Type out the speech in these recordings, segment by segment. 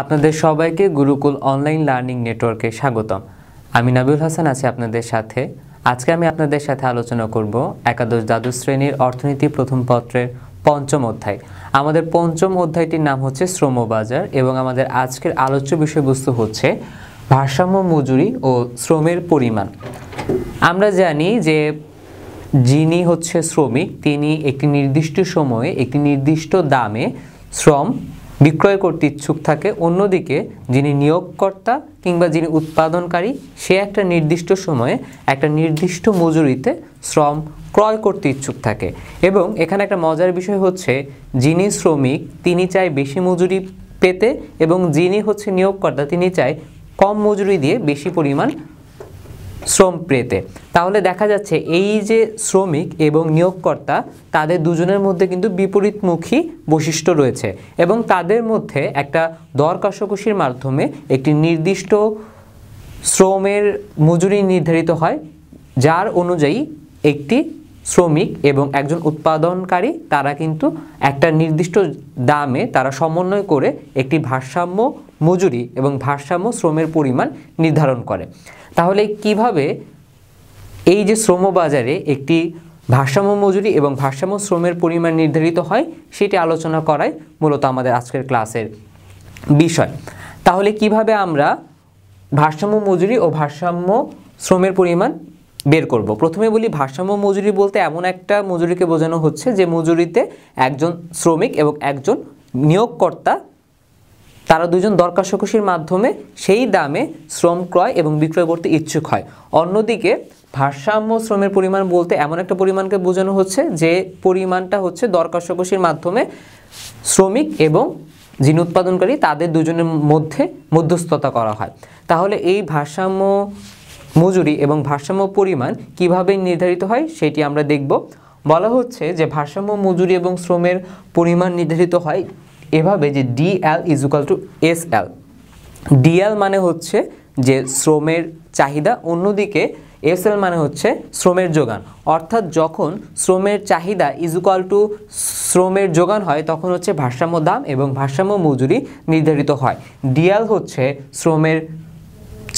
আপনাদের সবাইকে Gurukul online learning নেটওয়ার্কে স্বাগতম আমি নাবিউল হাসান আছি আপনাদের সাথে আজকে আমি আপনাদের সাথে আলোচনা করব একাদশ দ্বাদশ শ্রেণীর অর্থনীতি প্রথম পত্রের পঞ্চম অধ্যায় আমাদের পঞ্চম অধ্যায়টির নাম হচ্ছে শ্রমবাজার এবং আমাদের আজকের আলোচ্য বিষয়বস্তু হচ্ছে ভারসাম্য মজুরি ও শ্রমের পরিমাণ আমরা জানি যে যিনি হচ্ছে শ্রমিক তিনি একটি নির্দিষ্ট সময়ে একটি নির্দিষ্ট দামে শ্রম বিক্রয় করতে ইচ্ছুক থাকে অন্যদিকে যিনি নিয়োগকর্তা কিংবা যিনি উৎপাদনকারী সে একটা নির্দিষ্ট সময়ে একটা নির্দিষ্ট মজুরিতে শ্রম ক্রয় করতে ইচ্ছুক থাকে এবং এখানে একটা মজার বিষয় হচ্ছে যিনি শ্রমিক তিনি চায় বেশি মজুরি পেতে এবং যিনি হচ্ছে নিয়োগকর্তা তিনি চায় কম মজুরি দিয়ে বেশি পরিমাণ শ্রম পেতে তাহলে দেখা যাচ্ছে এই যে শ্রমিক এবং নিয়োগকর্তা তাদের দুজনের মধ্যে কিন্তু বিপরীতমুখী বৈশিষ্ট্য রয়েছে এবং তাদের মধ্যে একটা দর কষাকষির মাধ্যমে একটি নির্দিষ্ট শ্রমের মজুরি নির্ধারিত হয় যার অনুযায়ী একটি শ্রমিক এবং একজন উৎপাদনকারী তারা কিন্তু একটা নির্দিষ্ট দামে তারা সমন্বয় করে একটি ভারসাম্য মজুরি এবং ভারসাম্য শ্রমের পরিমাণ নির্ধারণ করে তাহলে কিভাবে এই যে শ্রম বাজারে একটি ভারসাম্য মজুরি এবং ভারসাম্য শ্রমের পরিমাণ নির্ধারিত হয় সেটি আলোচনা করাই মূলত আমাদের আজকের ক্লাসের বিষয় তাহলে কিভাবে আমরা ভারসাম্য মজুরি ও ভারসাম্য শ্রমের পরিমাণ বের করব প্রথমে বলি ভারসাম্য মজুরি বলতে এমন একটা মজুরিকে বোঝানো হচ্ছে যে মজুরিতে একজন শ্রমিক এবং একজন নিয়োগকর্তা তারা দুজন দরকার কষাকষির মাধ্যমে সেই দামে শ্রম ক্রয় এবং বিক্রয় করতে ইচ্ছুক হয় অন্যদিকে ভারসাম্য শ্রমের পরিমাণ বলতে এমন একটা পরিমাণকে বোঝানো হচ্ছে যে পরিমাণটা হচ্ছে দরকার কষাকষির মাধ্যমে শ্রমিক এবং যিনি উৎপাদনকারী তাদের দুজনের মধ্যে মধ্যস্থতা করা হয় তাহলে এই ভারসাম্য মজুরি এবং ভারসাম্য পরিমাণ কিভাবে নির্ধারিত হয় সেটি আমরা দেখব বলা হচ্ছে যে ভারসাম্য মজুরি এবং শ্রমের পরিমাণ নির্ধারিত হয় এভাবে যে DL is equal to S L DL মানে হচ্ছে যে শ্রমের চাহিদা অন্যদিকে এসএল মানে হচ্ছে শ্রমের যোগান অর্থাৎ যখন শ্রমের চাহিদা ইজুকাল টু শ্রমের যোগান হয় তখন হচ্ছে ভারসাম্য দাম এবং ভারসাম্য মজুরি নির্ধারিত হয় ডিএল হচ্ছে শ্রমের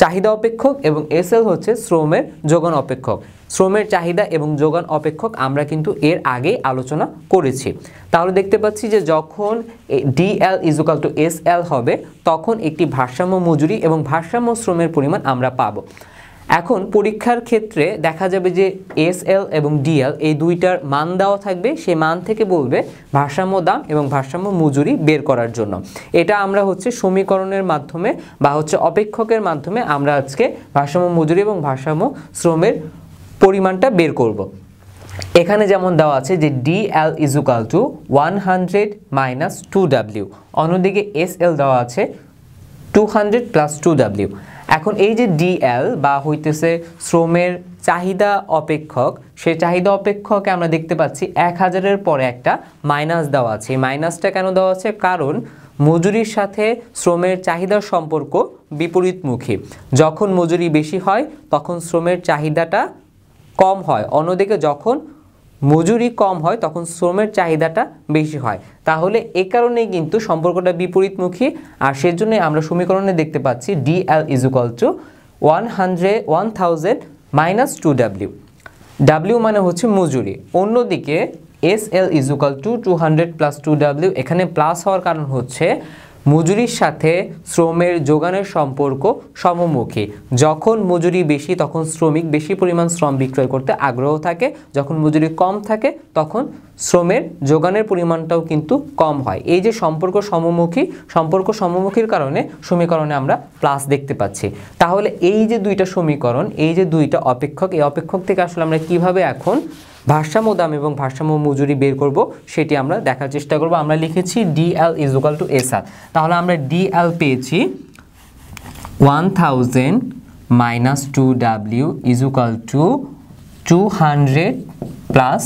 চাহিদা অপেক্ষক এবং এসএল হচ্ছে শ্রমের যোগান অপেক্ষক শ্রমের চাহিদা এবং যোগান অপেক্ষক আমরা কিন্তু এর আগে আলোচনা করেছি তাহলে দেখতে পাচ্ছি যে যখন DL is equal to S L হবে তখন একটি ভারসাম্য মজুরি এবং ভারসাম্য শ্রমের পরিমাণ আমরা পাবো এখন পরীক্ষার ক্ষেত্রে দেখা যাবে যে এস এল এবং ডিএল এই দুইটার মান দেওয়া থাকবে সেই মান থেকে বলবে ভারসাম্য দাম এবং ভারসাম্য মজুরি বের করার জন্য এটা আমরা হচ্ছে সমীকরণের মাধ্যমে বা হচ্ছে অপেক্ষকের মাধ্যমে আমরা আজকে ভারসাম্য মজুরি এবং ভারসাম্য শ্রমের পরিমাণটা বের করব। এখানে যেমন দেওয়া আছে যে DL is equal to one hundred minus two W অন্যদিকে এস এল দেওয়া আছে two hundred plus two W এখন এই যে ডিএল বা হইতেছে শ্রমের চাহিদা অপেক্ষক সেই চাহিদা অপেক্ষকে আমরা দেখতে পাচ্ছি এক হাজারের পরে একটা মাইনাস দেওয়া আছে এই মাইনাসটা কেন দেওয়া আছে কারণ মজুরির সাথে শ্রমের চাহিদার সম্পর্ক বিপরীতমুখী যখন মজুরি বেশি হয় তখন শ্রমের চাহিদাটা কম হয় অন্যদিকে যখন মজুরি কম হয় তখন শ্রমের চাহিদাটা বেশি হয় তাহলে এ কারণেই কিন্তু সম্পর্কটা বিপরীতমুখী আর সেজন্যই আমরা সমীকরণে দেখতে পাচ্ছি DL L equal to one hundred one thousand minus two W W মানে হচ্ছে মজুরি অন্যদিকে S L is equal to two hundred plus two W এখানে প্লাস হওয়ার কারণ হচ্ছে মজুরির সাথে শ্রমের যোগানের সম্পর্ক সমমুখী যখন মজুরি বেশি তখন শ্রমিক বেশি পরিমাণ শ্রম বিক্রয় করতে আগ্রহ থাকে যখন মজুরি কম থাকে তখন শ্রমের যোগানের পরিমাণটাও কিন্তু কম হয় এই যে সম্পর্ক সমমুখী সম্পর্ক সমমুখীর কারণে সমীকরণে আমরা প্লাস দেখতে পাচ্ছি তাহলে এই যে দুইটা সমীকরণ এই যে দুইটা অপেক্ষক এই অপেক্ষক থেকে আসলে আমরা কিভাবে এখন ভারসাম্য দাম এবং ভারসাম্য মজুরি বের করব সেটি আমরা দেখার চেষ্টা করব আমরা লিখেছি DL is equal to S আর তাহলে আমরা ডিএল পেয়েছি one thousand minus two W is equal to two hundred plus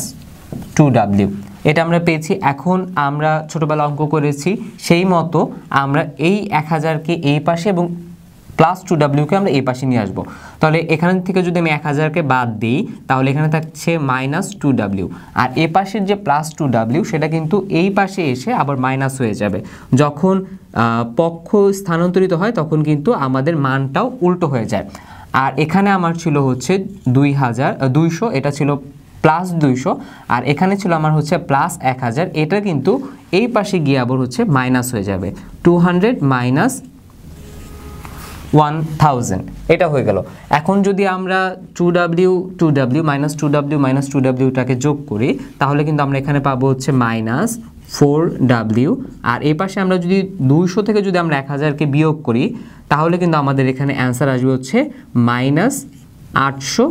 two W এটা আমরা পেয়েছি এখন আমরা ছোটোবেলা অঙ্ক করেছি সেই মতো আমরা এই এক হাজারকে এই পাশে এবং প্লাস টু ডাব্লিউকে আমরা এই পাশে নিয়ে আসবো তাহলে এখান থেকে যদি আমি এক হাজারকে বাদ দিই তাহলে এখানে থাকছে মাইনাস টু ডাব্লিউ আর এ পাশের যে প্লাস টু ডাব্লিউ সেটা কিন্তু এই পাশে এসে আবার মাইনাস হয়ে যাবে যখন পক্ষ স্থানান্তরিত হয় তখন কিন্তু আমাদের মানটাও উল্টো হয়ে যায় আর এখানে আমার ছিল হচ্ছে দুই হাজার দুইশো এটা ছিল প্লাস দুইশো আর এখানে ছিল আমার হচ্ছে প্লাস এক হাজার এটা কিন্তু এই পাশে গিয়ে আবার হচ্ছে মাইনাস হয়ে যাবে two hundred minus one thousand এটা হয়ে গেল এখন যদি আমরা two W two W minus two W minus two ডাব্লিউটাকে যোগ করি তাহলে কিন্তু আমরা এখানে পাবো হচ্ছে মাইনাস ফোর ডাব্লিউ আর এই পাশে আমরা যদি দুইশো থেকে যদি আমরা এক হাজারকে বিয়োগ করি তাহলে কিন্তু আমাদের এখানে অ্যান্সার আসবে হচ্ছে মাইনাস আটশো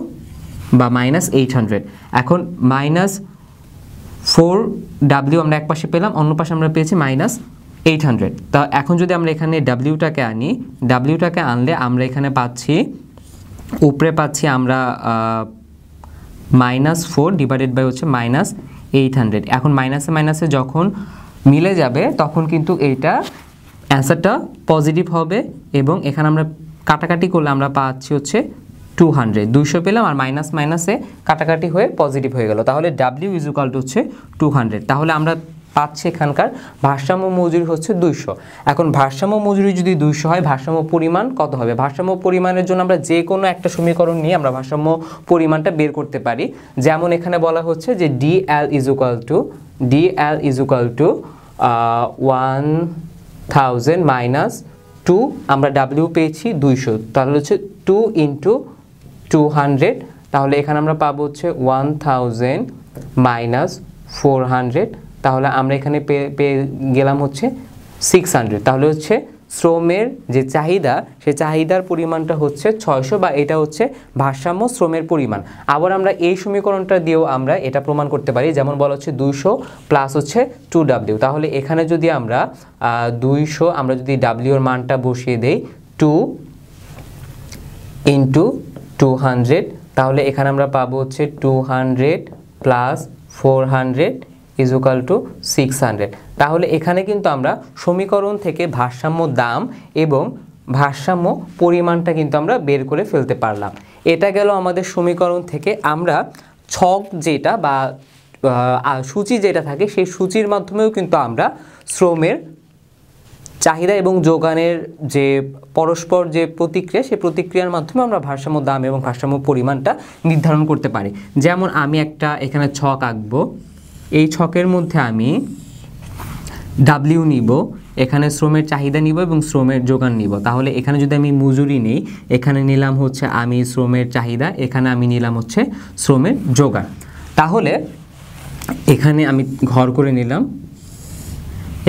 বা মাইনাস এইট হান্ড্রেড এখন মাইনাস ফোর ডাব্লিউ আমরা এক পাশে পেলাম অন্য পাশে আমরা পেয়েছি মাইনাস এইট হান্ড্রেড তা এখন যদি আমরা এখানে ডাব্লিউটাকে আনি ডাব্লিউটাকে আনলে আমরা এখানে পাচ্ছি উপরে পাচ্ছি আমরা মাইনাস ফোর ডিভাইডেড বাই হচ্ছে মাইনাস এইট হান্ড্রেড এখন মাইনাসে মাইনাসে যখন মিলে যাবে তখন কিন্তু এইটা অ্যান্সারটা পজিটিভ হবে এবং এখানে আমরা কাটাকাটি করলে আমরা পাচ্ছি হচ্ছে টু হান্ড্রেড দুইশো পেলাম আর মাইনাস মাইনাসে কাটাকাটি হয়ে পজিটিভ হয়ে গেল তাহলে ডাব্লিউ ইজুকালটা হচ্ছে টু হান্ড্রেড তাহলে আমরা পাচ্ছে এখানকার ভারসাম্য মজুরি হচ্ছে দুইশো এখন ভারসাম্য মজুরি যদি দুইশো হয় ভারসাম্য পরিমাণ কত হবে ভারসাম্য পরিমাণের জন্য আমরা যে কোনো একটা সমীকরণ নিয়ে আমরা ভারসাম্য পরিমাণটা বের করতে পারি যেমন এখানে বলা হচ্ছে যে L is equal to L is equal to one thousand minus two আমরা ডাব্লিউ পেয়েছি দুইশো তাহলে হচ্ছে টু ইন্টু টু হান্ড্রেড তাহলে এখানে আমরা পাবো হচ্ছে one thousand minus four hundred তাহলে আমরা এখানে পেয়ে পেয়ে গেলাম হচ্ছে সিক্স হান্ড্রেড তাহলে হচ্ছে শ্রমের যে চাহিদা সে চাহিদার পরিমাণটা হচ্ছে ছয়শো বা এটা হচ্ছে ভারসাম্য শ্রমের পরিমাণ আবার আমরা এই সমীকরণটা দিয়েও আমরা এটা প্রমাণ করতে পারি যেমন বলা হচ্ছে দুইশো প্লাস হচ্ছে টু ডাব্লিউ তাহলে এখানে যদি আমরা দুইশো আমরা যদি ডাব্লিউর মানটা বসিয়ে দেই টু ইন্টু টু হান্ড্রেড তাহলে এখানে আমরা পাবো হচ্ছে two hundred plus four hundred is is equal to six hundred তাহলে এখানে কিন্তু আমরা সমীকরণ থেকে ভারসাম্য দাম এবং ভারসাম্য পরিমাণটা কিন্তু আমরা বের করে ফেলতে পারলাম এটা গেল আমাদের সমীকরণ থেকে আমরা ছক যেটা বা সূচি যেটা থাকে সেই সূচির মাধ্যমেও কিন্তু আমরা শ্রমের চাহিদা এবং যোগানের যে পরস্পর যে প্রতিক্রিয়া সেই প্রতিক্রিয়ার মাধ্যমে আমরা ভারসাম্য দাম এবং ভারসাম্য পরিমাণটা নির্ধারণ করতে পারি যেমন আমি একটা এখানে ছক আঁকবো এই ছকের মধ্যে আমি ডাব্লিউ নিব এখানে শ্রমের চাহিদা নিব এবং শ্রমের যোগান নিব তাহলে এখানে যদি আমি মজুরি নিই এখানে নিলাম হচ্ছে আমি শ্রমের চাহিদা এখানে আমি নিলাম হচ্ছে শ্রমের যোগান তাহলে এখানে আমি ঘর করে নিলাম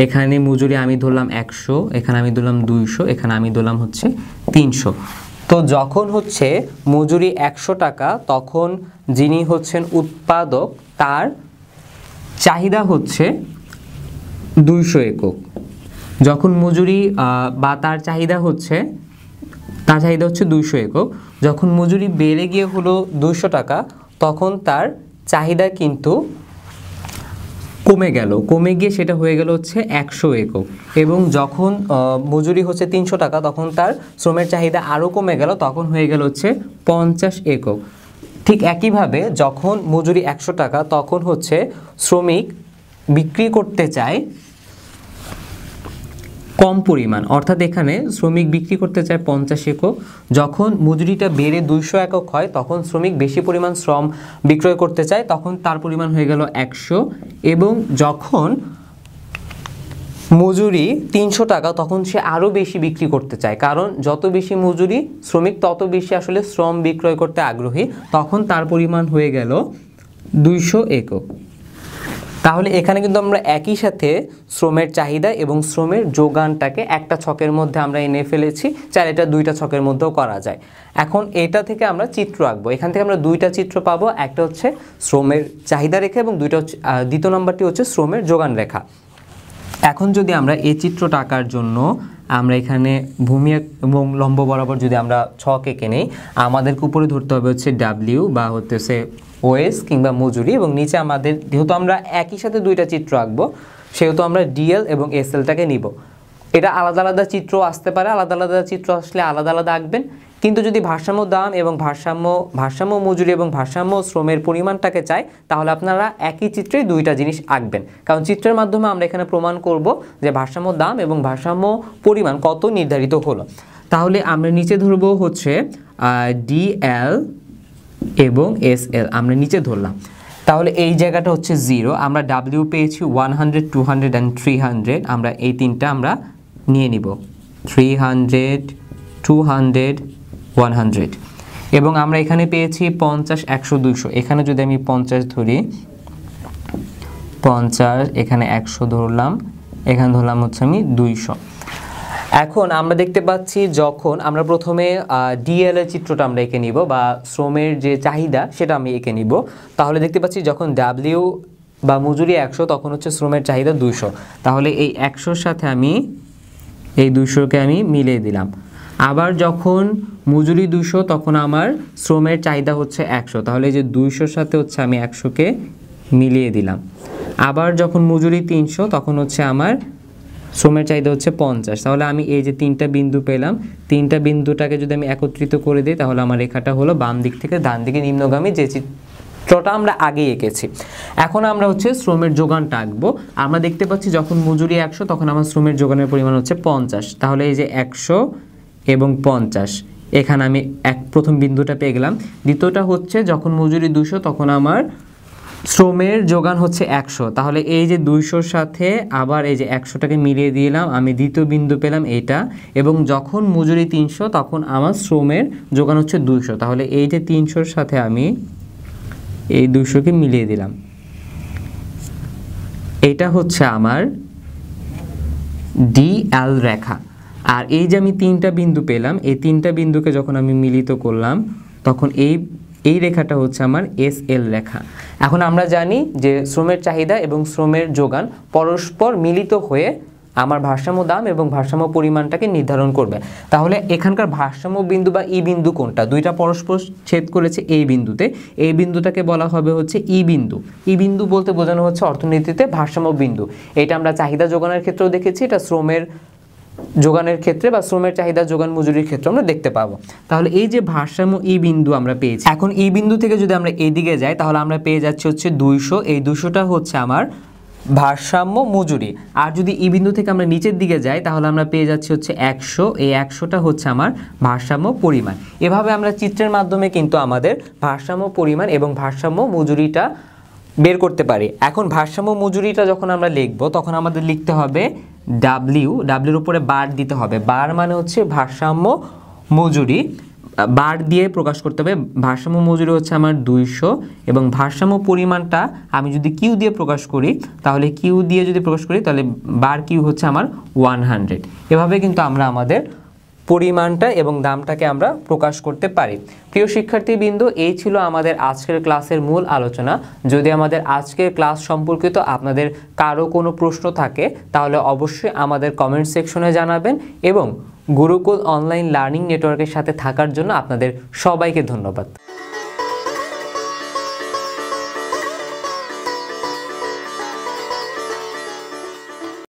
এখানে মজুরি আমি ধরলাম একশো এখানে আমি ধরলাম দুইশো এখানে আমি ধরলাম হচ্ছে তিনশো তো যখন হচ্ছে মজুরি একশো টাকা তখন যিনি হচ্ছেন উৎপাদক তার চাহিদা হচ্ছে দুইশো একক যখন মজুরি বা তার চাহিদা হচ্ছে তার চাহিদা হচ্ছে দুইশো একক যখন মজুরি বেড়ে গিয়ে হলো দুইশো টাকা তখন তার চাহিদা কিন্তু কমে গেল কমে গিয়ে সেটা হয়ে গেল হচ্ছে একশো একক এবং যখন মজুরি হচ্ছে তিনশো টাকা তখন তার শ্রমের চাহিদা আরও কমে গেল তখন হয়ে গেল হচ্ছে পঞ্চাশ একক ঠিক একইভাবে যখন মজুরি একশো টাকা তখন হচ্ছে শ্রমিক বিক্রি করতে চায় কম পরিমাণ অর্থাৎ এখানে শ্রমিক বিক্রি করতে চায় পঞ্চাশ একক যখন মজুরিটা বেড়ে দুইশো একক হয় তখন শ্রমিক বেশি পরিমাণ শ্রম বিক্রয় করতে চায় তখন তার পরিমাণ হয়ে গেল একশো এবং যখন মজুরি তিনশো টাকা তখন সে আরও বেশি বিক্রি করতে চায় কারণ যত বেশি মজুরি শ্রমিক তত বেশি আসলে শ্রম বিক্রয় করতে আগ্রহী তখন তার পরিমাণ হয়ে গেল দুইশো একক তাহলে এখানে কিন্তু আমরা একই সাথে শ্রমের চাহিদা এবং শ্রমের যোগানটাকে একটা ছকের মধ্যে আমরা এনে ফেলেছি চাই এটা দুইটা ছকের মধ্যেও করা যায় এখন এটা থেকে আমরা চিত্র আঁকবো এখান থেকে আমরা দুইটা চিত্র পাবো একটা হচ্ছে শ্রমের চাহিদা রেখা এবং দুইটা দ্বিতীয় নম্বরটি হচ্ছে শ্রমের যোগান রেখা এখন যদি আমরা এই চিত্র আঁকার জন্য আমরা এখানে ভূমি এবং লম্ব বরাবর যদি আমরা ছক এঁকে নেই আমাদেরকে উপরে ধরতে হবে হচ্ছে ডাব্লিউ বা হচ্ছে ওএস কিংবা মজুরি এবং নিচে আমাদের যেহেতু আমরা একই সাথে দুইটা চিত্র আঁকবো সেহেতু আমরা ডিএল এবং এসএলটাকে নিব এটা আলাদা আলাদা চিত্র আসতে পারে আলাদা আলাদা চিত্র আসলে আলাদা আলাদা আঁকবেন কিন্তু যদি ভারসাম্য দাম এবং ভারসাম্য ভারসাম্য মজুরি এবং ভারসাম্য শ্রমের পরিমাণটাকে চাই তাহলে আপনারা একই চিত্রে দুইটা জিনিস আঁকবেন কারণ চিত্রের মাধ্যমে আমরা এখানে প্রমাণ করব যে ভারসাম্য দাম এবং ভারসাম্য পরিমাণ কত নির্ধারিত হলো তাহলে আমরা নিচে ধরব হচ্ছে ডিএল এবং এস এল আমরা নিচে ধরলাম তাহলে এই জায়গাটা হচ্ছে জিরো আমরা ডাব্লিউ পেয়েছি one hundred two hundred and three hundred আমরা এই তিনটা আমরা নিয়ে নিব three hundred two hundred one hundred এবং আমরা এখানে পেয়েছি পঞ্চাশ একশো দুইশো এখানে যদি আমি পঞ্চাশ ধরি পঞ্চাশ এখানে একশো ধরলাম এখানে ধরলাম হচ্ছে আমি দুইশো এখন আমরা দেখতে পাচ্ছি যখন আমরা প্রথমে ডিএল এর চিত্রটা আমরা এঁকে নিব বা শ্রমের যে চাহিদা সেটা আমি এঁকে নিব তাহলে দেখতে পাচ্ছি যখন ডাব্লিউ বা মজুরি একশো তখন হচ্ছে শ্রমের চাহিদা দুইশো তাহলে এই একশোর সাথে আমি এই দুইশোকে আমি মিলিয়ে দিলাম আবার যখন মজুরি দুশো তখন আমার শ্রমের চাহিদা হচ্ছে একশো তাহলে যে দুইশোর সাথে হচ্ছে আমি একশোকে মিলিয়ে দিলাম আবার যখন মজুরি তিনশো তখন হচ্ছে আমার শ্রমের চাহিদা হচ্ছে পঞ্চাশ তাহলে আমি এই যে তিনটা বিন্দু পেলাম তিনটা বিন্দুটাকে যদি আমি একত্রিত করে দিই তাহলে আমার রেখাটা হলো বাম দিক থেকে ডান দিকে নিম্নগামী যে চিত্রটা আমরা আগে এঁকেছি এখন আমরা হচ্ছে শ্রমের যোগানটা আঁকবো আমরা দেখতে পাচ্ছি যখন মজুরি একশো তখন আমার শ্রমের যোগানের পরিমাণ হচ্ছে পঞ্চাশ তাহলে এই যে একশো এবং পঞ্চাশ এখানে আমি এক প্রথম বিন্দুটা পেয়ে গেলাম দ্বিতীয়টা হচ্ছে যখন মজুরি দুশো তখন আমার শ্রমের যোগান হচ্ছে একশো তাহলে এই যে দুইশোর সাথে আবার এই যে একশোটাকে মিলিয়ে দিলাম আমি দ্বিতীয় বিন্দু পেলাম এটা এবং যখন মজুরি তিনশো তখন আমার শ্রমের যোগান হচ্ছে দুইশো তাহলে এই যে তিনশোর সাথে আমি এই দুইশোকে মিলিয়ে দিলাম এটা হচ্ছে আমার ডিএল রেখা আর এই যে আমি তিনটা বিন্দু পেলাম এই তিনটা বিন্দুকে যখন আমি মিলিত করলাম তখন এই এই রেখাটা হচ্ছে আমার এস এল রেখা এখন আমরা জানি যে শ্রমের চাহিদা এবং শ্রমের যোগান পরস্পর মিলিত হয়ে আমার ভারসাম্য দাম এবং ভারসাম্য পরিমাণটাকে নির্ধারণ করবে তাহলে এখানকার ভারসাম্য বিন্দু বা ই e বিন্দু কোনটা দুইটা পরস্পর ছেদ করেছে এই বিন্দুতে এই বিন্দুটাকে বলা হবে হচ্ছে ই e বিন্দু ই e বিন্দু বলতে বোঝানো হচ্ছে অর্থনীতিতে ভারসাম্য বিন্দু এটা আমরা চাহিদা যোগানোর ক্ষেত্রেও দেখেছি এটা শ্রমের যোগানের ক্ষেত্রে বা শ্রমের চাহিদা যোগান মজুরির ক্ষেত্রে আমরা দেখতে পাবো তাহলে এই যে ভারসাম্য ই বিন্দু আমরা পেয়েছি এখন ই বিন্দু থেকে যদি আমরা এদিকে যাই তাহলে আমরা পেয়ে যাচ্ছি হচ্ছে দুইশো এই দুশোটা হচ্ছে আমার ভারসাম্য মজুরি আর যদি ই বিন্দু থেকে আমরা নিচের দিকে যাই তাহলে আমরা পেয়ে যাচ্ছি হচ্ছে একশো এই একশোটা হচ্ছে আমার ভারসাম্য পরিমাণ এভাবে আমরা চিত্রের মাধ্যমে কিন্তু আমাদের ভারসাম্য পরিমাণ এবং ভারসাম্য মজুরিটা বের করতে পারি এখন ভারসাম্য মজুরিটা যখন আমরা লিখব তখন আমাদের লিখতে হবে ডাব্লিউ ডাব্লিউর উপরে বার দিতে হবে বার মানে হচ্ছে ভারসাম্য মজুরি বার দিয়ে প্রকাশ করতে হবে ভারসাম্য মজুরি হচ্ছে আমার দুইশো এবং ভারসাম্য পরিমাণটা আমি যদি কিউ দিয়ে প্রকাশ করি তাহলে কিউ দিয়ে যদি প্রকাশ করি তাহলে বার কিউ হচ্ছে আমার ওয়ান হান্ড্রেড এভাবে কিন্তু আমরা আমাদের পরিমাণটা এবং দামটাকে আমরা প্রকাশ করতে পারি প্রিয় শিক্ষার্থীবৃন্দ এই ছিল আমাদের আজকের ক্লাসের মূল আলোচনা যদি আমাদের আজকের ক্লাস সম্পর্কিত আপনাদের কারো কোনো প্রশ্ন থাকে তাহলে অবশ্যই আমাদের কমেন্ট সেকশনে জানাবেন এবং গুরুকুল অনলাইন লার্নিং নেটওয়ার্কের সাথে থাকার জন্য আপনাদের সবাইকে ধন্যবাদ